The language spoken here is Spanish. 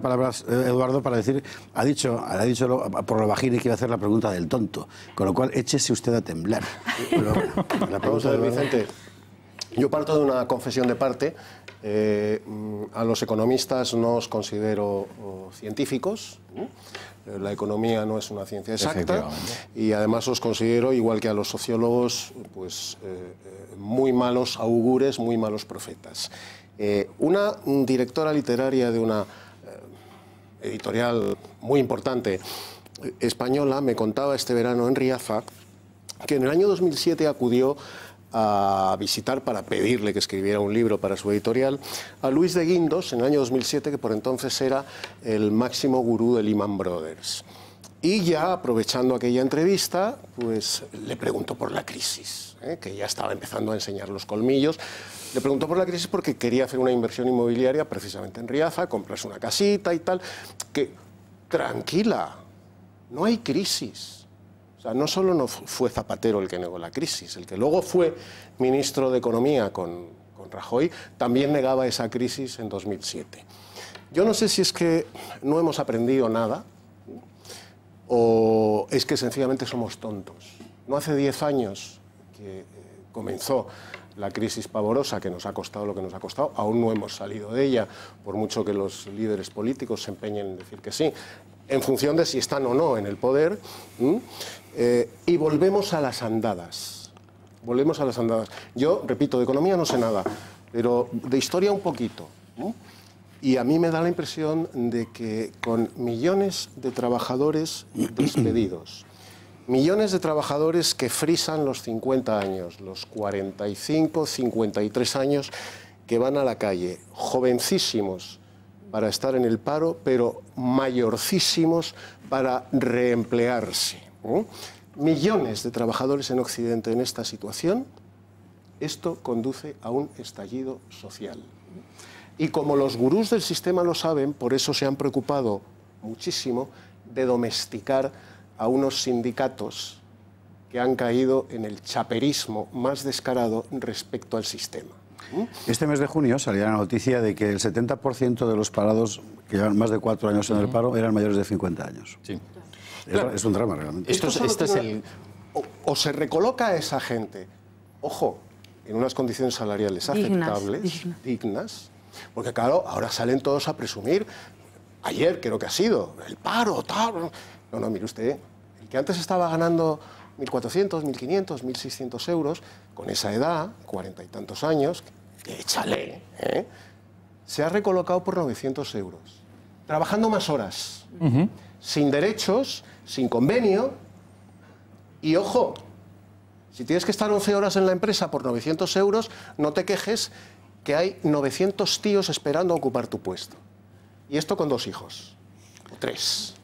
palabras, eh, Eduardo, para decir, ha dicho, ha dicho por lo bajín que iba hacer la pregunta del tonto, con lo cual échese usted a temblar. la pregunta de Vicente, yo parto de una confesión de parte. Eh, mm, a los economistas no os considero oh, científicos. Eh, la economía no es una ciencia exacta y además os considero, igual que a los sociólogos, pues muy malos augures, muy malos profetas. una directora literaria de una editorial muy importante española, me contaba este verano en Riaza que en el año 2007 acudió a visitar para pedirle que escribiera un libro para su editorial a Luis de Guindos en el año 2007, que por entonces era el máximo gurú del Lehman Brothers. Y ya aprovechando aquella entrevista, pues le preguntó por la crisis, ¿eh? que ya estaba empezando a enseñar los colmillos. Le preguntó por la crisis porque quería hacer una inversión inmobiliaria precisamente en Riaza, comprarse una casita y tal, que tranquila, no hay crisis. O sea, no solo no fue Zapatero el que negó la crisis, el que luego fue ministro de Economía con, Rajoy, también negaba esa crisis en 2007. Yo no sé si es que no hemos aprendido nada o es que sencillamente somos tontos. No hace 10 años que eh, comenzó la crisis pavorosa que nos ha costado lo que nos ha costado, aún no hemos salido de ella, por mucho que los líderes políticos se empeñen en decir que sí, en función de si están o no en el poder, eh, y volvemos a las andadas, volvemos a las andadas. Yo, repito, de economía no sé nada, pero de historia un poquito. Y a mí me da la impresión de que con millones de trabajadores despedidos, Millones de trabajadores que frisan los 50 años, los 45, 53 años, que van a la calle, jovencísimos para estar en el paro, pero mayorcísimos para reemplearse. Millones de trabajadores en Occidente en esta situación, esto conduce a un estallido social. Y como los gurús del sistema lo saben, por eso se han preocupado muchísimo de domesticar a unos sindicatos que han caído en el chaperismo más descarado respecto al sistema. ¿Mm? Este mes de junio salía la noticia de que el 70% de los parados que llevan más de cuatro años en el paro eran mayores de 50 años. Sí. Es, un drama realmente. Esto, este o, se recoloca a esa gente, ojo, en unas condiciones salariales aceptables, dignas porque claro, ahora salen todos a presumir ayer creo que ha sido, el paro, tal. No, no, mire usted, el que antes estaba ganando 1.400, 1.500, 1.600 euros, con esa edad, cuarenta y tantos años, échale, ¿eh? se ha recolocado por 900 euros, trabajando más horas, sin derechos, sin convenio, y ojo, si tienes que estar 11 horas en la empresa por 900 euros, no te quejes que hay 900 tíos esperando ocupar tu puesto. Y esto con dos hijos, tres.